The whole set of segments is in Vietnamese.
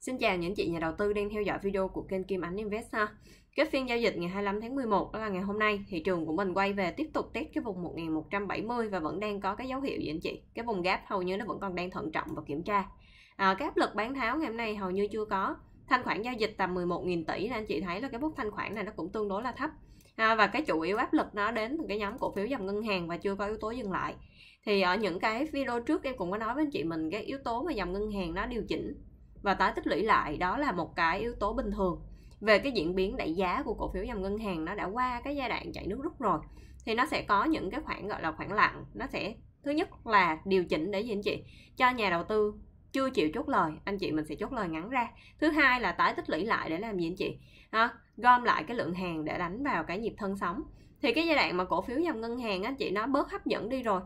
Xin chào những chị nhà đầu tư đang theo dõi video của kênh Kim Ánh Invest ha. Kết phiên giao dịch ngày 25 tháng 11 đó là ngày hôm nay, thị trường của mình quay về tiếp tục test cái vùng 1170 và vẫn đang có cái dấu hiệu gì anh chị? Cái vùng gap hầu như nó vẫn còn đang thận trọng và kiểm tra. À, cái áp lực bán tháo ngày hôm nay hầu như chưa có. Thanh khoản giao dịch tầm 11.000 tỷ nên anh chị thấy là cái mức thanh khoản này nó cũng tương đối là thấp. À, và cái chủ yếu áp lực nó đến từ cái nhóm cổ phiếu dòng ngân hàng và chưa có yếu tố dừng lại. Thì ở những cái video trước em cũng có nói với anh chị mình cái yếu tố mà dòng ngân hàng nó điều chỉnh và tái tích lũy lại đó là một cái yếu tố bình thường về cái diễn biến đẩy giá của cổ phiếu dòng ngân hàng nó đã qua cái giai đoạn chạy nước rút rồi thì nó sẽ có những cái khoản gọi là khoản lặng nó sẽ thứ nhất là điều chỉnh để gì anh chị cho nhà đầu tư chưa chịu chốt lời anh chị mình sẽ chốt lời ngắn ra thứ hai là tái tích lũy lại để làm gì anh chị à, gom lại cái lượng hàng để đánh vào cái nhịp thân sóng thì cái giai đoạn mà cổ phiếu dòng ngân hàng anh chị nó bớt hấp dẫn đi rồi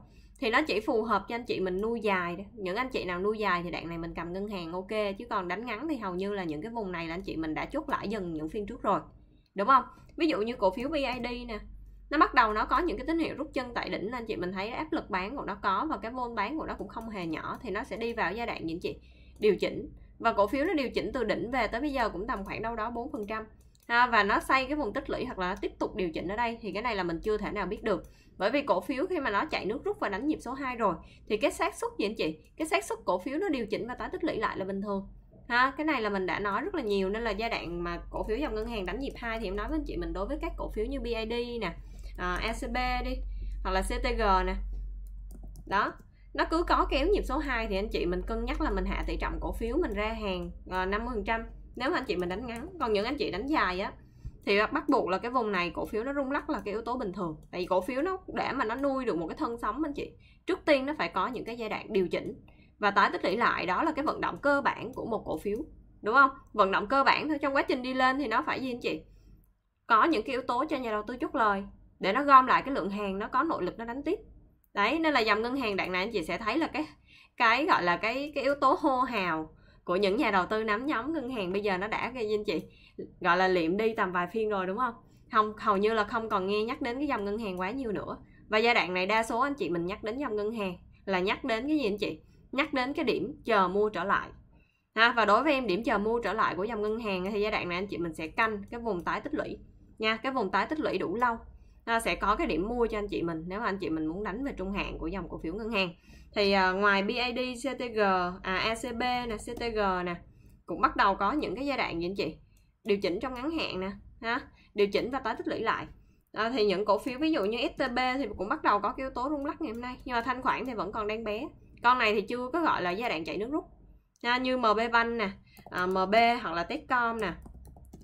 thì nó chỉ phù hợp cho anh chị mình nuôi dài những anh chị nào nuôi dài thì đoạn này mình cầm ngân hàng ok chứ còn đánh ngắn thì hầu như là những cái vùng này là anh chị mình đã chốt lại dần những phiên trước rồi đúng không ví dụ như cổ phiếu BID nè nó bắt đầu nó có những cái tín hiệu rút chân tại đỉnh nên chị mình thấy áp lực bán của nó có và cái vôn bán của nó cũng không hề nhỏ thì nó sẽ đi vào giai đoạn những chị điều chỉnh và cổ phiếu nó điều chỉnh từ đỉnh về tới bây giờ cũng tầm khoảng đâu đó 4% ha, và nó xây cái vùng tích lũy hoặc là nó tiếp tục điều chỉnh ở đây thì cái này là mình chưa thể nào biết được bởi vì cổ phiếu khi mà nó chạy nước rút và đánh nhịp số 2 rồi thì cái xác suất gì anh chị cái xác suất cổ phiếu nó điều chỉnh và tái tích lũy lại là bình thường ha cái này là mình đã nói rất là nhiều nên là giai đoạn mà cổ phiếu dòng ngân hàng đánh nhịp 2 thì em nói với anh chị mình đối với các cổ phiếu như BID nè uh, à, ACB e đi hoặc là CTG nè đó nó cứ có kéo nhịp số 2 thì anh chị mình cân nhắc là mình hạ tỷ trọng cổ phiếu mình ra hàng à, phần trăm nếu mà anh chị mình đánh ngắn còn những anh chị đánh dài á thì bắt buộc là cái vùng này cổ phiếu nó rung lắc là cái yếu tố bình thường tại vì cổ phiếu nó để mà nó nuôi được một cái thân sóng anh chị trước tiên nó phải có những cái giai đoạn điều chỉnh và tái tích lũy lại đó là cái vận động cơ bản của một cổ phiếu đúng không vận động cơ bản thôi trong quá trình đi lên thì nó phải gì anh chị có những cái yếu tố cho nhà đầu tư chút lời để nó gom lại cái lượng hàng nó có nội lực nó đánh tiếp đấy nên là dòng ngân hàng đoạn này anh chị sẽ thấy là cái cái gọi là cái cái yếu tố hô hào của những nhà đầu tư nắm nhóm ngân hàng bây giờ nó đã gây anh chị gọi là liệm đi tầm vài phiên rồi đúng không không hầu như là không còn nghe nhắc đến cái dòng ngân hàng quá nhiều nữa và giai đoạn này đa số anh chị mình nhắc đến dòng ngân hàng là nhắc đến cái gì anh chị nhắc đến cái điểm chờ mua trở lại ha và đối với em điểm chờ mua trở lại của dòng ngân hàng thì giai đoạn này anh chị mình sẽ canh cái vùng tái tích lũy nha cái vùng tái tích lũy đủ lâu Ờ, sẽ có cái điểm mua cho anh chị mình nếu mà anh chị mình muốn đánh về trung hạn của dòng cổ phiếu ngân hàng thì ờ, ngoài BID, CTG, à, ACB e nè, CTG nè cũng bắt đầu có những cái giai đoạn gì anh chị điều chỉnh trong ngắn hạn nè ha điều chỉnh và tái tích lũy lại à, thì những cổ phiếu ví dụ như STB thì cũng bắt đầu có yếu tố rung lắc ngày hôm nay nhưng mà thanh khoản thì vẫn còn đang bé con này thì chưa có gọi là giai đoạn chạy nước rút à, như MB Bank nè à, MB hoặc là Techcom nè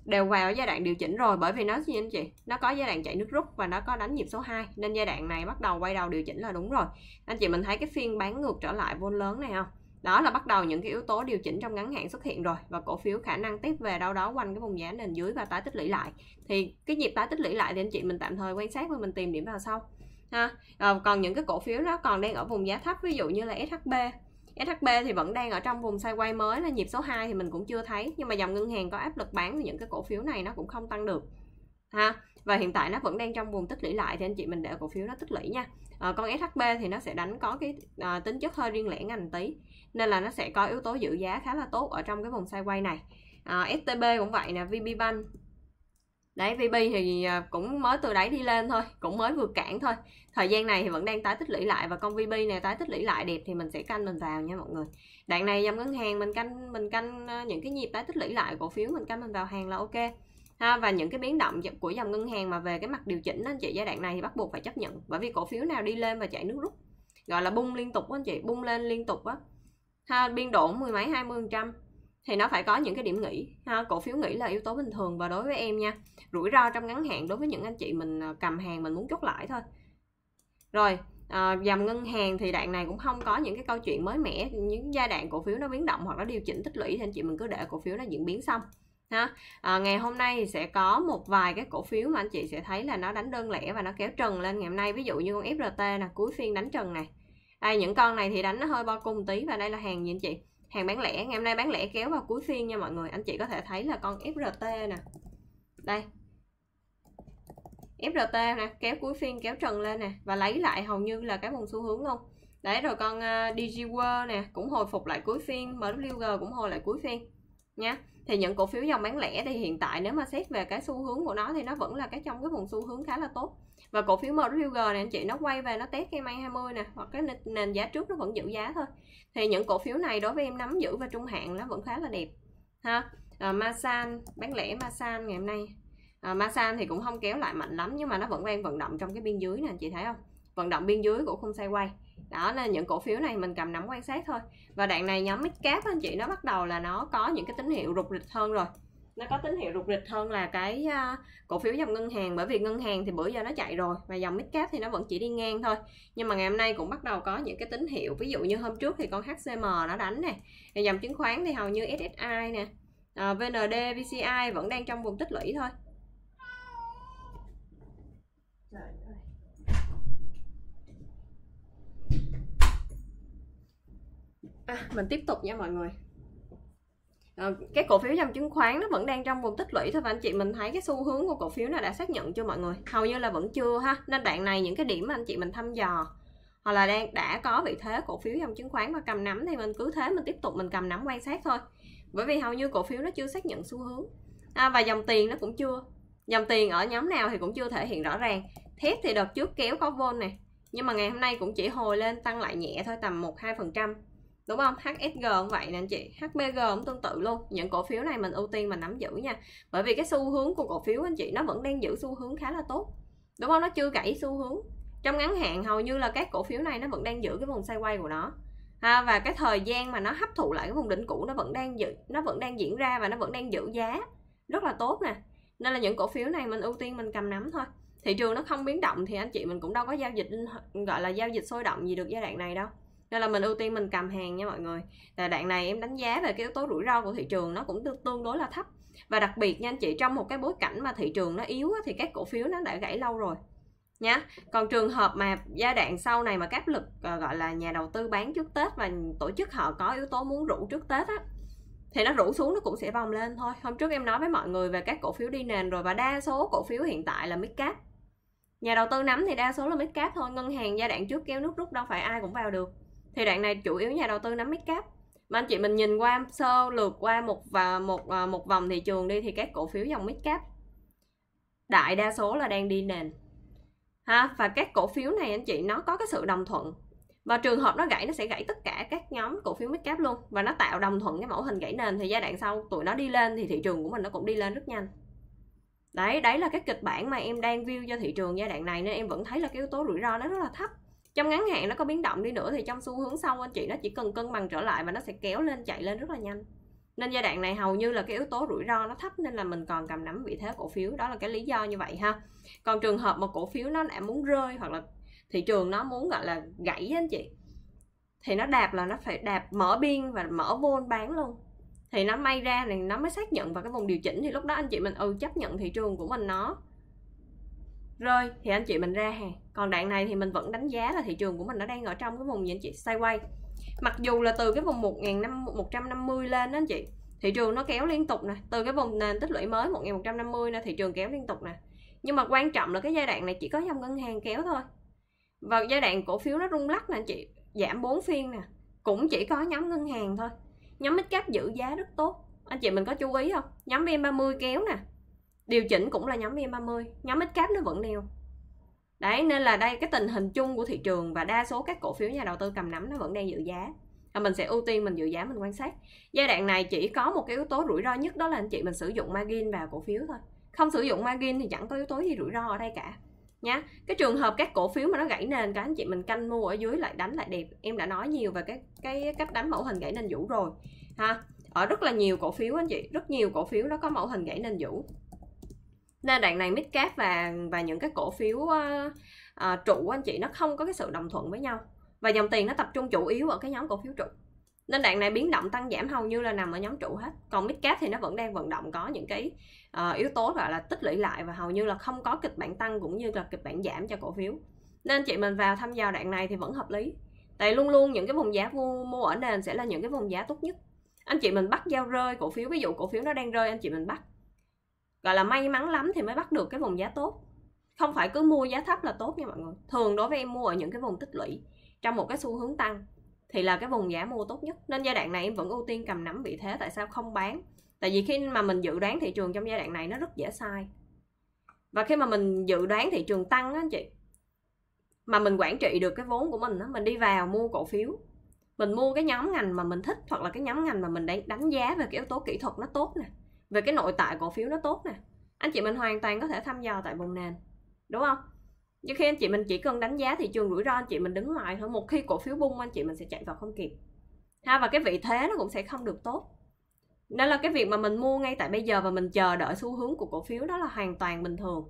đều vào giai đoạn điều chỉnh rồi bởi vì nó như anh chị nó có giai đoạn chạy nước rút và nó có đánh nhịp số 2 nên giai đoạn này bắt đầu quay đầu điều chỉnh là đúng rồi anh chị mình thấy cái phiên bán ngược trở lại vốn lớn này không đó là bắt đầu những cái yếu tố điều chỉnh trong ngắn hạn xuất hiện rồi và cổ phiếu khả năng tiếp về đâu đó quanh cái vùng giá nền dưới và tái tích lũy lại thì cái nhịp tái tích lũy lại thì anh chị mình tạm thời quan sát và mình tìm điểm vào sau ha à, còn những cái cổ phiếu nó còn đang ở vùng giá thấp ví dụ như là shb SHB thì vẫn đang ở trong vùng quay mới là nhịp số 2 thì mình cũng chưa thấy nhưng mà dòng ngân hàng có áp lực bán thì những cái cổ phiếu này nó cũng không tăng được ha và hiện tại nó vẫn đang trong vùng tích lũy lại thì anh chị mình để cổ phiếu nó tích lũy nha à, con SHB thì nó sẽ đánh có cái à, tính chất hơi riêng lẻ ngành tí nên là nó sẽ có yếu tố giữ giá khá là tốt ở trong cái vùng quay này à, ờ, STB cũng vậy nè VB Bank đấy VB thì cũng mới từ đáy đi lên thôi cũng mới vượt cản thôi thời gian này thì vẫn đang tái tích lũy lại và con VB này tái tích lũy lại đẹp thì mình sẽ canh mình vào nha mọi người đoạn này dòng ngân hàng mình canh mình canh ờ, những cái nhịp tái tích lũy lại cổ phiếu mình canh mình vào hàng là ok ha, và những cái biến động của dòng ngân hàng mà về cái mặt điều chỉnh anh chị giai đoạn này thì bắt buộc phải chấp nhận bởi vì cổ phiếu nào đi lên và chạy nước rút gọi là bung liên tục anh chị bung lên liên tục á ha, biên độ mười mấy hai mươi trăm thì nó phải có những cái điểm nghỉ ha, cổ phiếu nghỉ là yếu tố bình thường và đối với em nha rủi ro trong ngắn hạn đối với những anh chị mình ờ, cầm hàng mình muốn chốt lại thôi rồi à, dòng ngân hàng thì đoạn này cũng không có những cái câu chuyện mới mẻ những giai đoạn cổ phiếu nó biến động hoặc nó điều chỉnh tích lũy thì anh chị mình cứ để cổ phiếu nó diễn biến xong ha à, ngày hôm nay thì sẽ có một vài cái cổ phiếu mà anh chị sẽ thấy là nó đánh đơn lẻ và nó kéo trần lên ngày hôm nay ví dụ như con FRT là cuối phiên đánh trần này đây à, những con này thì đánh nó hơi bo cung tí và đây là hàng gì anh chị hàng bán lẻ ngày hôm nay bán lẻ kéo vào cuối phiên nha mọi người anh chị có thể thấy là con FRT nè đây FRT nè kéo cuối phiên kéo trần lên nè và lấy lại hầu như là cái vùng xu hướng luôn đấy rồi con uh, DigiWorld nè cũng hồi phục lại cuối phiên MWG cũng hồi lại cuối phiên nha thì những cổ phiếu dòng bán lẻ thì hiện tại nếu mà xét về cái xu hướng của nó thì nó vẫn là cái trong cái vùng xu hướng khá là tốt và cổ phiếu MWG này anh chị nó quay về nó test cái may 20 nè hoặc cái nền giá trước nó vẫn giữ giá thôi thì những cổ phiếu này đối với em nắm giữ và trung hạn nó vẫn khá là đẹp ha à, Masan bán lẻ Masan ngày hôm nay à, massage thì cũng không kéo lại mạnh lắm nhưng mà nó vẫn đang vận động trong cái biên dưới nè chị thấy không vận động biên dưới của khung xoay quay đó nên những cổ phiếu này mình cầm nắm quan sát thôi và đoạn này nhóm mid cap anh chị nó bắt đầu là nó có những cái tín hiệu rụt rịch hơn rồi nó có tín hiệu rụt rịch hơn là cái uh, cổ phiếu dòng ngân hàng bởi vì ngân hàng thì bữa giờ nó chạy rồi và dòng midcap thì nó vẫn chỉ đi ngang thôi nhưng mà ngày hôm nay cũng bắt đầu có những cái tín hiệu ví dụ như hôm trước thì con HCM nó đánh nè dòng chứng khoán thì hầu như SSI nè uh, à, VND VCI vẫn đang trong vùng tích lũy thôi trời ơi à, mình tiếp tục nha mọi người à, cái cổ phiếu dòng chứng khoán nó vẫn đang trong vùng tích lũy thôi và anh chị mình thấy cái xu hướng của cổ phiếu nó đã xác nhận chưa mọi người hầu như là vẫn chưa ha nên đoạn này những cái điểm mà anh chị mình thăm dò hoặc là đang đã có vị thế cổ phiếu dòng chứng khoán mà cầm nắm thì mình cứ thế mình tiếp tục mình cầm nắm quan sát thôi bởi vì hầu như cổ phiếu nó chưa xác nhận xu hướng à, và dòng tiền nó cũng chưa dòng tiền ở nhóm nào thì cũng chưa thể hiện rõ ràng thép thì đợt trước kéo có vôn này nhưng mà ngày hôm nay cũng chỉ hồi lên tăng lại nhẹ thôi tầm 1 2 phần trăm đúng không HSG cũng vậy nè anh chị HBG cũng tương tự luôn những cổ phiếu này mình ưu tiên mình nắm giữ nha bởi vì cái xu hướng của cổ phiếu anh chị nó vẫn đang giữ xu hướng khá là tốt đúng không nó chưa gãy xu hướng trong ngắn hạn hầu như là các cổ phiếu này nó vẫn đang giữ cái vùng quay của nó ha, và cái thời gian mà nó hấp thụ lại cái vùng đỉnh cũ nó vẫn đang giữ nó vẫn đang diễn ra và nó vẫn đang giữ giá rất là tốt nè nên là những cổ phiếu này mình ưu tiên mình cầm nắm thôi thị trường nó không biến động thì anh chị mình cũng đâu có giao dịch gọi là giao dịch sôi động gì được giai đoạn này đâu nên là mình ưu tiên mình cầm hàng nha mọi người là đoạn này em đánh giá về cái yếu tố rủi ro của thị trường nó cũng tương đối là thấp và đặc biệt nha anh chị trong một cái bối cảnh mà thị trường nó yếu thì các cổ phiếu nó đã gãy lâu rồi nhá còn trường hợp mà giai đoạn sau này mà các lực ờ, gọi là nhà đầu tư bán trước tết và tổ chức họ có yếu tố muốn rủ trước tết á thì nó rủ xuống nó cũng sẽ vòng lên thôi hôm trước em nói với mọi người về các cổ phiếu đi nền rồi và đa số cổ phiếu hiện tại là midcap nhà đầu tư nắm thì đa số là midcap thôi ngân hàng giai đoạn trước kéo nước rút đâu phải ai cũng vào được thì đoạn này chủ yếu nhà đầu tư nắm midcap mà anh chị mình nhìn qua sơ lượt qua một và một à, một vòng thị trường đi thì các cổ phiếu dòng midcap đại đa số là đang đi nền ha và các cổ phiếu này anh chị nó có cái sự đồng thuận và trường hợp nó gãy nó sẽ gãy tất cả các nhóm cổ phiếu mid cap luôn và nó tạo đồng thuận cái mẫu hình gãy nền thì giai đoạn sau tụi nó đi lên thì thị trường của mình nó cũng đi lên rất nhanh đấy đấy là cái kịch bản mà em đang view cho thị trường giai đoạn này nên em vẫn thấy là cái yếu tố rủi ro nó rất là thấp trong ngắn hạn nó có biến động đi nữa thì trong xu hướng sau anh chị nó chỉ cần cân bằng trở lại và nó sẽ kéo lên chạy lên rất là nhanh nên giai đoạn này hầu như là cái yếu tố rủi ro nó thấp nên là mình còn cầm nắm vị thế cổ phiếu đó là cái lý do như vậy ha còn trường hợp mà cổ phiếu nó lại muốn rơi hoặc là thị trường nó muốn gọi là gãy anh chị thì nó đạp là nó phải đạp mở biên và mở vôn bán luôn thì nó may ra này nó mới xác nhận vào cái vùng điều chỉnh thì lúc đó anh chị mình ừ chấp nhận thị trường của mình nó rơi thì anh chị mình ra hàng còn đoạn này thì mình vẫn đánh giá là thị trường của mình nó đang ở trong cái vùng gì anh chị sideways mặc dù là từ cái vùng một một năm trăm năm mươi lên đó anh chị thị trường nó kéo liên tục nè từ cái vùng nền tích lũy mới một một 1.150 nè thị trường kéo liên tục nè nhưng mà quan trọng là cái giai đoạn này chỉ có trong ngân hàng kéo thôi vào giai đoạn cổ phiếu nó rung lắc nè chị giảm 4 phiên nè cũng chỉ có nhóm ngân hàng thôi nhóm ít cáp giữ giá rất tốt anh chị mình có chú ý không nhóm vn30 kéo nè điều chỉnh cũng là nhóm vn30 nhóm ít cáp nó vẫn neo đấy nên là đây cái tình hình chung của thị trường và đa số các cổ phiếu nhà đầu tư cầm nắm nó vẫn đang giữ giá và mình sẽ ưu tiên mình giữ giá mình quan sát giai đoạn này chỉ có một cái yếu tố rủi ro nhất đó là anh chị mình sử dụng margin vào cổ phiếu thôi không sử dụng margin thì chẳng có yếu tố gì rủi ro ở đây cả nhá cái trường hợp các cổ phiếu mà nó gãy nền các anh chị mình canh mua ở dưới lại đánh lại đẹp em đã nói nhiều về cái cái cách đánh mẫu hình gãy nền vũ rồi ha ở rất là nhiều cổ phiếu anh chị rất nhiều cổ phiếu nó có mẫu hình gãy nền vũ nên đoạn này midcap và và những cái cổ phiếu uh, uh, trụ anh chị nó không có cái sự đồng thuận với nhau và dòng tiền nó tập trung chủ yếu ở cái nhóm cổ phiếu trụ nên đoạn này biến động tăng giảm hầu như là nằm ở nhóm trụ hết còn mid thì nó vẫn đang vận động có những cái uh, yếu tố gọi là tích lũy lại và hầu như là không có kịch bản tăng cũng như là kịch bản giảm cho cổ phiếu nên chị mình vào thăm gia đoạn này thì vẫn hợp lý tại luôn luôn những cái vùng giá mua, mua ở nền sẽ là những cái vùng giá tốt nhất anh chị mình bắt giao rơi cổ phiếu ví dụ cổ phiếu nó đang rơi anh chị mình bắt gọi là may mắn lắm thì mới bắt được cái vùng giá tốt không phải cứ mua giá thấp là tốt nha mọi người thường đối với em mua ở những cái vùng tích lũy trong một cái xu hướng tăng thì là cái vùng giá mua tốt nhất nên giai đoạn này em vẫn ưu tiên cầm nắm vị thế tại sao không bán tại vì khi mà mình dự đoán thị trường trong giai đoạn này nó rất dễ sai và khi mà mình dự đoán thị trường tăng á anh chị mà mình quản trị được cái vốn của mình đó, mình đi vào mua cổ phiếu mình mua cái nhóm ngành mà mình thích hoặc là cái nhóm ngành mà mình đánh đánh giá về cái yếu tố kỹ thuật nó tốt nè về cái nội tại cổ phiếu nó tốt nè anh chị mình hoàn toàn có thể thăm dò tại vùng nền đúng không nhưng khi anh chị mình chỉ cần đánh giá thị trường rủi ro anh chị mình đứng ngoài thôi một khi cổ phiếu bung anh chị mình sẽ chạy vào không kịp ha và cái vị thế nó cũng sẽ không được tốt nên là cái việc mà mình mua ngay tại bây giờ và mình chờ đợi xu hướng của cổ phiếu đó là hoàn toàn bình thường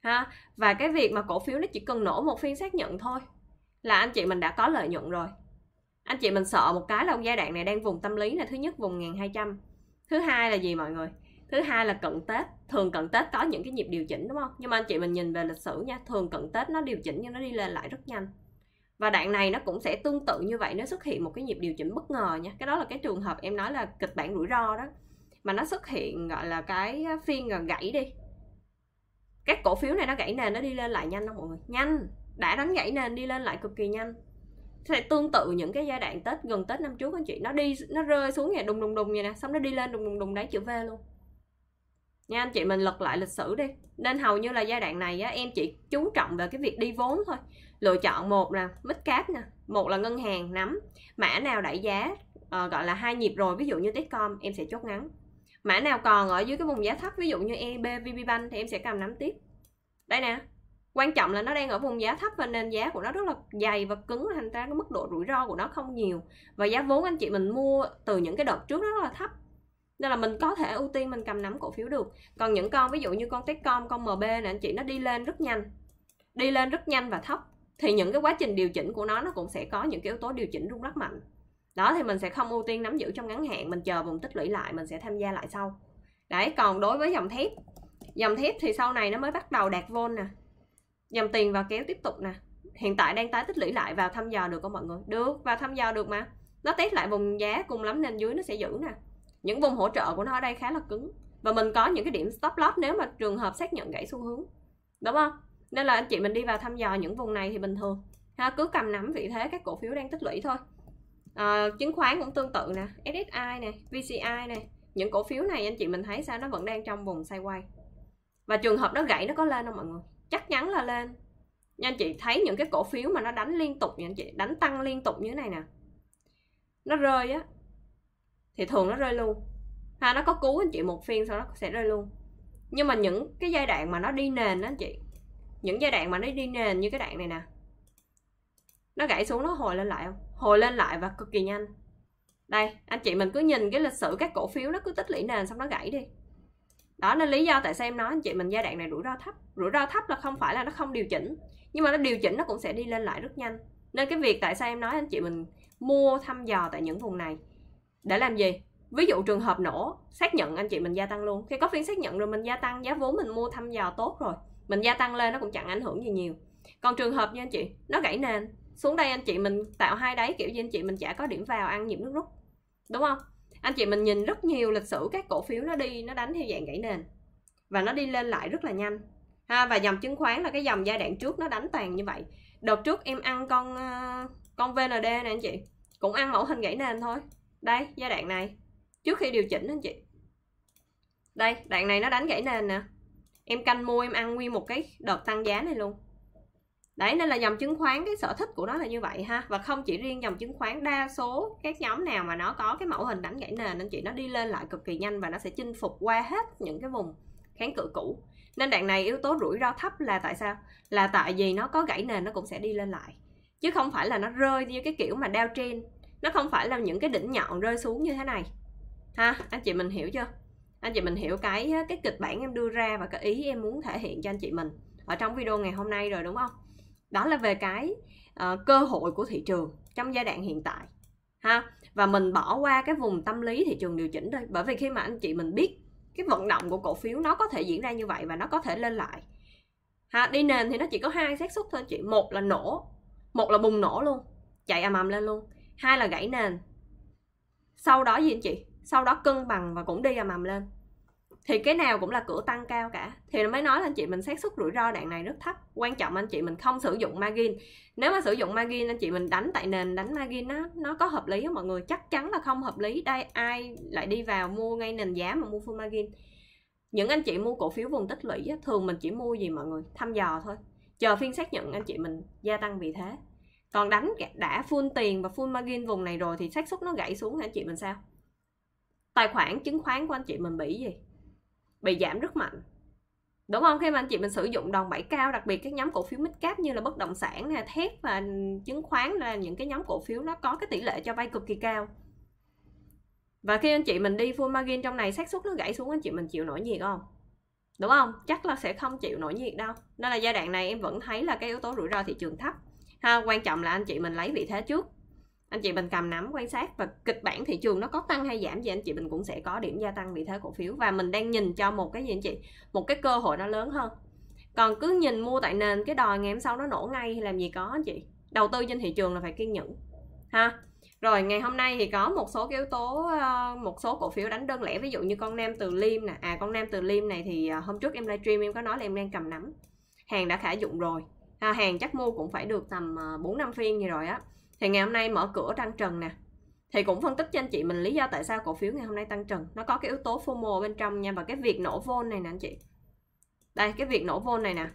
ha và cái việc mà cổ phiếu nó chỉ cần nổ một phiên xác nhận thôi là anh chị mình đã có lợi nhuận rồi anh chị mình sợ một cái là ông giai đoạn này đang vùng tâm lý là thứ nhất vùng 1200 thứ hai là gì mọi người thứ hai là cận tết thường cận tết có những cái nhịp điều chỉnh đúng không nhưng mà anh chị mình nhìn về lịch sử nha thường cận tết nó điều chỉnh nhưng nó đi lên lại rất nhanh và đoạn này nó cũng sẽ tương tự như vậy nó xuất hiện một cái nhịp điều chỉnh bất ngờ nha cái đó là cái trường hợp em nói là kịch bản rủi ro đó mà nó xuất hiện gọi là cái phiên gần gãy đi các cổ phiếu này nó gãy nền nó đi lên lại nhanh không mọi người nhanh đã đánh gãy nền đi lên lại cực kỳ nhanh sẽ tương tự những cái giai đoạn tết gần tết năm trước anh chị nó đi nó rơi xuống nhà đùng đùng đùng vậy nè xong nó đi lên đùng đùng đùng đáy chữ V luôn nha anh chị mình lật lại lịch sử đi nên hầu như là giai đoạn này á, em chỉ chú trọng về cái việc đi vốn thôi lựa chọn một là mít cáp nè một là ngân hàng nắm mã nào đẩy giá à, gọi là hai nhịp rồi ví dụ như techcom em sẽ chốt ngắn mã nào còn ở dưới cái vùng giá thấp ví dụ như EB, VPBank thì em sẽ cầm nắm tiếp đây nè quan trọng là nó đang ở vùng giá thấp và nền giá của nó rất là dày và cứng thành ra cái mức độ rủi ro của nó không nhiều và giá vốn anh chị mình mua từ những cái đợt trước rất là thấp nên là mình có thể ưu tiên mình cầm nắm cổ phiếu được còn những con ví dụ như con Techcom con MB nè anh chị nó đi lên rất nhanh đi lên rất nhanh và thấp thì những cái quá trình điều chỉnh của nó nó cũng sẽ có những cái yếu tố điều chỉnh rung rất mạnh đó thì mình sẽ không ưu tiên nắm giữ trong ngắn hạn mình chờ vùng tích lũy lại mình sẽ tham gia lại sau đấy còn đối với dòng thép dòng thép thì sau này nó mới bắt đầu đạt vôn nè dòng tiền vào kéo tiếp tục nè hiện tại đang tái tích lũy lại vào thăm dò được không mọi người được vào thăm dò được mà nó test lại vùng giá cùng lắm nên dưới nó sẽ giữ nè những vùng hỗ trợ của nó ở đây khá là cứng và mình có những cái điểm stop loss nếu mà trường hợp xác nhận gãy xu hướng đúng không nên là anh chị mình đi vào thăm dò những vùng này thì bình thường ha cứ cầm nắm vị thế các cổ phiếu đang tích lũy thôi à, chứng khoán cũng tương tự nè SSI nè VCI nè những cổ phiếu này anh chị mình thấy sao nó vẫn đang trong vùng sideways và trường hợp nó gãy nó có lên không mọi người chắc chắn là lên nha anh chị thấy những cái cổ phiếu mà nó đánh liên tục nha anh chị đánh tăng liên tục như thế này nè nó rơi á thì thường nó rơi luôn ha nó có cứu anh chị một phiên sau đó sẽ rơi luôn nhưng mà những cái giai đoạn mà nó đi nền đó anh chị những giai đoạn mà nó đi nền như cái đoạn này nè nó gãy xuống nó hồi lên lại không hồi lên lại và cực kỳ nhanh đây anh chị mình cứ nhìn cái lịch sử các cổ phiếu nó cứ tích lũy nền xong nó gãy đi đó nên lý do tại sao em nói anh chị mình giai đoạn này rủi ro thấp rủi ro thấp là không phải là nó không điều chỉnh nhưng mà nó điều chỉnh nó cũng sẽ đi lên lại rất nhanh nên cái việc tại sao em nói anh chị mình mua thăm dò tại những vùng này để làm gì ví dụ trường hợp nổ xác nhận anh chị mình gia tăng luôn khi có phiên xác nhận rồi mình gia tăng giá vốn mình mua thăm dò tốt rồi mình gia tăng lên nó cũng chẳng ảnh hưởng gì nhiều còn trường hợp như anh chị nó gãy nền xuống đây anh chị mình tạo hai đáy kiểu như anh chị mình chả có điểm vào ăn nhiễm nước rút đúng không anh chị mình nhìn rất nhiều lịch sử các cổ phiếu nó đi nó đánh theo dạng gãy nền và nó đi lên lại rất là nhanh ha và dòng chứng khoán là cái dòng giai đoạn trước nó đánh toàn như vậy đợt trước em ăn con ờ, con VND nè anh chị cũng ăn mẫu hình gãy nền thôi đây giai đoạn này trước khi điều chỉnh anh chị đây đoạn này nó đánh gãy nền nè em canh mua em ăn nguyên một cái đợt tăng giá này luôn đấy nên là dòng chứng khoán cái sở thích của nó là như vậy ha và không chỉ riêng dòng chứng khoán đa số các nhóm nào mà nó có cái mẫu hình đánh gãy nền anh chị nó đi lên lại cực kỳ nhanh và nó sẽ chinh phục qua hết những cái vùng kháng cự cũ nên đoạn này yếu tố rủi ro thấp là tại sao là tại vì nó có gãy nền nó cũng sẽ đi lên lại chứ không phải là nó rơi như cái kiểu mà down trên nó không phải là những cái đỉnh nhọn rơi xuống như thế này ha anh chị mình hiểu chưa anh chị mình hiểu cái cái kịch bản em đưa ra và cái ý em muốn thể hiện cho anh chị mình ở trong video ngày hôm nay rồi đúng không đó là về cái uh, cơ hội của thị trường trong giai đoạn hiện tại ha và mình bỏ qua cái vùng tâm lý thị trường điều chỉnh đi bởi vì khi mà anh chị mình biết cái vận động của cổ phiếu nó có thể diễn ra như vậy và nó có thể lên lại ha đi nền thì nó chỉ có hai xác suất thôi chị một là nổ một là bùng nổ luôn chạy âm ầm lên luôn hai là gãy nền sau đó gì anh chị sau đó cân bằng và cũng đi và mầm lên thì cái nào cũng là cửa tăng cao cả thì mới nói là anh chị mình xác suất rủi ro đoạn này rất thấp quan trọng anh chị mình không sử dụng margin nếu mà sử dụng margin anh chị mình đánh tại nền đánh margin nó nó có hợp lý không mọi người chắc chắn là không hợp lý đây ai lại đi vào mua ngay nền giá mà mua full margin những anh chị mua cổ phiếu vùng tích lũy thường mình chỉ mua gì mọi người thăm dò thôi chờ phiên xác nhận anh chị mình gia tăng vì thế còn đánh đã full tiền và full margin vùng này rồi thì xác suất nó gãy xuống anh chị mình sao tài khoản chứng khoán của anh chị mình bị gì bị giảm rất mạnh đúng không khi mà anh chị mình sử dụng đòn bẩy cao đặc biệt các nhóm cổ phiếu mid cap như là bất động sản nè thép và chứng khoán là những cái nhóm cổ phiếu nó có cái tỷ lệ cho vay cực kỳ cao và khi anh chị mình đi full margin trong này xác suất nó gãy xuống anh chị mình chịu nổi nhiệt không đúng không chắc là sẽ không chịu nổi nhiệt đâu nên là giai đoạn này em vẫn thấy là cái yếu tố rủi ro thị trường thấp ha quan trọng là anh chị mình lấy vị thế trước anh chị mình cầm nắm quan sát và kịch bản thị trường nó có tăng hay giảm gì anh chị mình cũng sẽ có điểm gia tăng vị thế cổ phiếu và mình đang nhìn cho một cái gì anh chị một cái cơ hội nó lớn hơn còn cứ nhìn mua tại nền cái đòi ngày hôm sau nó nổ ngay thì làm gì có anh chị đầu tư trên thị trường là phải kiên nhẫn ha rồi ngày hôm nay thì có một số cái yếu tố ờ, một số cổ phiếu đánh đơn lẻ ví dụ như con nam từ liêm nè à con nam từ liêm này thì ờ, hôm trước em livestream em có nói là em đang cầm nắm hàng đã khả dụng rồi à, hàng chắc mua cũng phải được tầm 4 ờ, năm phiên gì rồi á thì ngày hôm nay mở cửa tăng trần nè thì cũng phân tích cho anh chị mình lý do tại sao cổ phiếu ngày hôm nay tăng trần nó có cái yếu tố FOMO bên trong nha và cái việc nổ vôn này nè anh chị đây cái việc nổ vôn này nè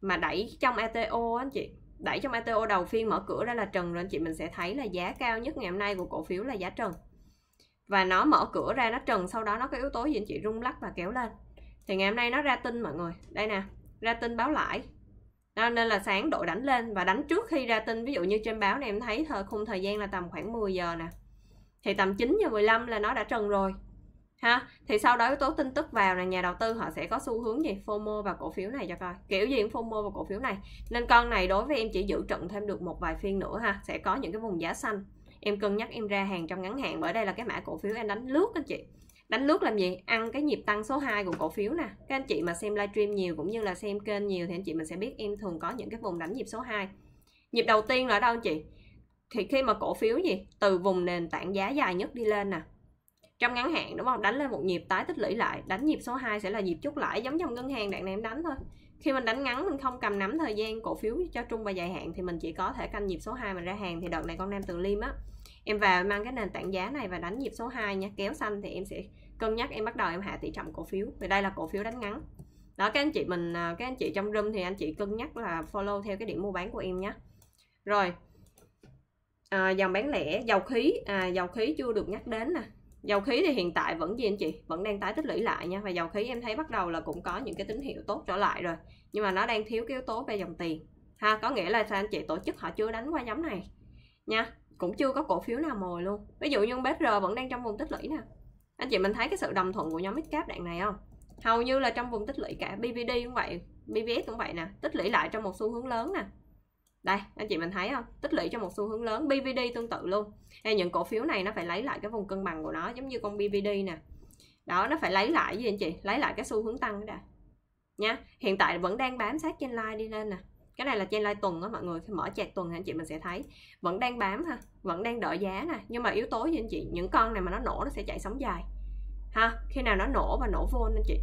mà đẩy trong ATO e anh chị đẩy trong ATO e đầu phiên mở cửa ra là trần rồi anh chị mình sẽ thấy là giá cao nhất ngày hôm nay của cổ phiếu là giá trần và nó mở cửa ra nó trần sau đó nó có yếu tố gì anh chị rung lắc và kéo lên thì ngày hôm nay nó ra tin mọi người đây nè ra tin báo lãi đó, nên là sáng đội đánh lên và đánh trước khi ra tin ví dụ như trên báo này em thấy thời khung thời gian là tầm khoảng 10 giờ nè thì tầm 9 giờ 15 là nó đã trần rồi ha thì sau đó yếu tố tin tức vào là nhà đầu tư họ sẽ có xu hướng gì FOMO và cổ phiếu này cho coi kiểu gì cũng FOMO và cổ phiếu này nên con này đối với em chỉ giữ trận thêm được một vài phiên nữa ha sẽ có những cái vùng giá xanh em cân nhắc em ra hàng trong ngắn hạn bởi đây là cái mã cổ phiếu em đánh lướt anh chị đánh lướt làm gì ăn cái nhịp tăng số 2 của cổ phiếu nè các anh chị mà xem livestream nhiều cũng như là xem kênh nhiều thì anh chị mình sẽ biết em thường có những cái vùng đánh nhịp số 2 nhịp đầu tiên là ở đâu anh chị thì khi mà cổ phiếu gì từ vùng nền tảng giá dài nhất đi lên nè trong ngắn hạn đúng không đánh lên một nhịp tái tích lũy lại đánh nhịp số 2 sẽ là nhịp chút lãi giống trong ngân hàng đạn này em đánh thôi khi mình đánh ngắn mình không cầm nắm thời gian cổ phiếu cho trung và dài hạn thì mình chỉ có thể canh nhịp số 2 mình ra hàng thì đợt này con nam từ lim á em vào mang cái nền tảng giá này và đánh nhịp số 2 nha kéo xanh thì em sẽ cân nhắc em bắt đầu em hạ tỷ trọng cổ phiếu vì đây là cổ phiếu đánh ngắn đó các anh chị mình à, các anh chị trong room thì anh chị cân nhắc là follow theo cái điểm mua bán của em nhé rồi à, dòng bán lẻ dầu khí à, dầu khí chưa được nhắc đến nè dầu khí thì hiện tại vẫn gì anh chị vẫn đang tái tích lũy lại nha và dầu khí em thấy bắt đầu là cũng có những cái tín hiệu tốt trở lại rồi nhưng mà nó đang thiếu cái yếu tố về dòng tiền ha có nghĩa là sao anh chị tổ chức họ chưa đánh qua nhóm này nha cũng chưa có cổ phiếu nào mồi luôn ví dụ như BR vẫn đang trong vùng tích lũy nè anh chị mình thấy cái sự đồng thuận của nhóm midcap đoạn này không hầu như là trong vùng tích lũy cả BVD cũng vậy BVS cũng vậy nè tích lũy lại trong một xu hướng lớn nè đây anh chị mình thấy không tích lũy cho một xu hướng lớn BVD tương tự luôn hay những cổ phiếu này nó phải lấy lại cái vùng cân bằng của nó giống như con BVD nè đó nó phải lấy lại gì anh chị lấy lại cái xu hướng tăng đã nha hiện tại vẫn đang bám sát trên line đi lên nè cái này là trên like tuần á mọi người khi mở chạc tuần thì anh chị mình sẽ thấy vẫn đang bám ha vẫn đang đợi giá nè nhưng mà yếu tố như anh chị những con này mà nó nổ nó sẽ chạy sóng dài ha khi nào nó nổ và nổ vô anh chị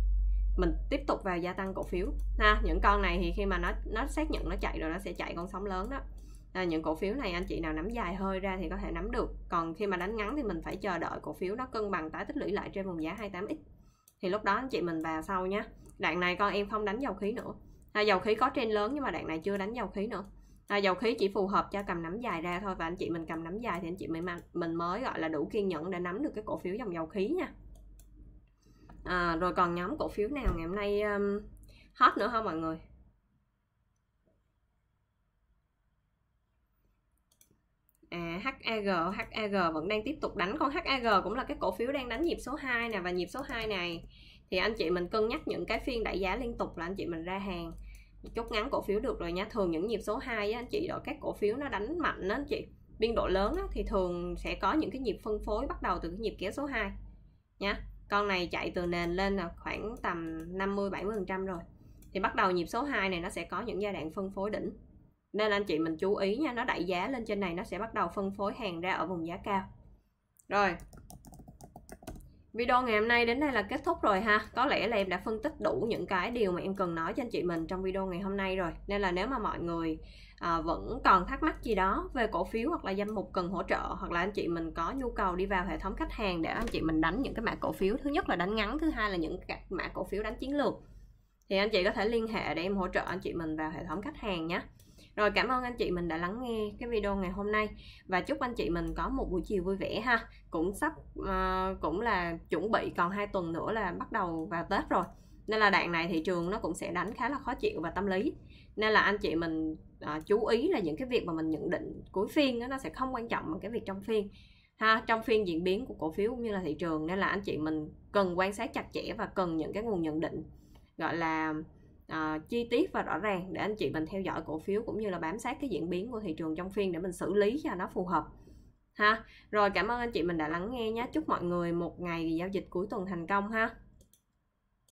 mình tiếp tục vào gia tăng cổ phiếu ha những con này thì khi mà nó nó xác nhận nó chạy rồi nó sẽ chạy con sóng lớn đó à, những cổ phiếu này anh chị nào nắm dài hơi ra thì có thể nắm được còn khi mà đánh ngắn thì mình phải chờ đợi cổ phiếu nó cân bằng tái tích lũy lại trên vùng giá 28x thì lúc đó anh chị mình vào sau nhé đoạn này con em không đánh dầu khí nữa à, dầu khí có trên lớn nhưng mà đoạn này chưa đánh dầu khí nữa à, dầu khí chỉ phù hợp cho cầm nắm dài ra thôi và anh chị mình cầm nắm dài thì anh chị mình mình mới gọi là đủ kiên nhẫn để nắm được cái cổ phiếu dòng dầu khí nha à, rồi còn nhóm cổ phiếu nào ngày hôm nay um, hot nữa không mọi người À, HAG, HAG vẫn đang tiếp tục đánh Con HAG cũng là cái cổ phiếu đang đánh nhịp số 2 nè Và nhịp số 2 này thì anh chị mình cân nhắc những cái phiên đẩy giá liên tục là anh chị mình ra hàng chốt ngắn cổ phiếu được rồi nha thường những nhịp số 2 á, anh chị rồi các cổ phiếu nó đánh mạnh đó anh chị biên độ lớn á, thì thường sẽ có những cái nhịp phân phối bắt đầu từ cái nhịp kéo số 2 nha con này chạy từ nền lên là khoảng tầm 50 70 phần trăm rồi thì bắt đầu nhịp số 2 này nó sẽ có những giai đoạn phân phối đỉnh nên anh chị mình chú ý nha nó đẩy giá lên trên này nó sẽ bắt đầu phân phối hàng ra ở vùng giá cao rồi Video ngày hôm nay đến đây là kết thúc rồi ha. Có lẽ là em đã phân tích đủ những cái điều mà em cần nói cho anh chị mình trong video ngày hôm nay rồi. Nên là nếu mà mọi người à, vẫn còn thắc mắc gì đó về cổ phiếu hoặc là danh mục cần hỗ trợ hoặc là anh chị mình có nhu cầu đi vào hệ thống khách hàng để anh chị mình đánh những cái mã cổ phiếu thứ nhất là đánh ngắn thứ hai là những cái mã cổ phiếu đánh chiến lược thì anh chị có thể liên hệ để em hỗ trợ anh chị mình vào hệ thống khách hàng nhé rồi cảm ơn anh chị mình đã lắng nghe cái video ngày hôm nay và chúc anh chị mình có một buổi chiều vui vẻ ha. Cũng sắp uh, cũng là chuẩn bị còn hai tuần nữa là bắt đầu vào Tết rồi. Nên là đoạn này thị trường nó cũng sẽ đánh khá là khó chịu và tâm lý. Nên là anh chị mình uh, chú ý là những cái việc mà mình nhận định cuối phiên đó, nó sẽ không quan trọng bằng cái việc trong phiên ha trong phiên diễn biến của cổ phiếu cũng như là thị trường nên là anh chị mình cần quan sát chặt chẽ và cần những cái nguồn nhận định gọi là uh, chi tiết và rõ ràng để anh chị mình theo dõi cổ phiếu cũng như là bám sát cái diễn biến của thị trường trong phiên để mình xử lý cho nó phù hợp ha rồi cảm ơn anh chị mình đã lắng nghe nhé chúc mọi người một ngày giao dịch cuối tuần thành công ha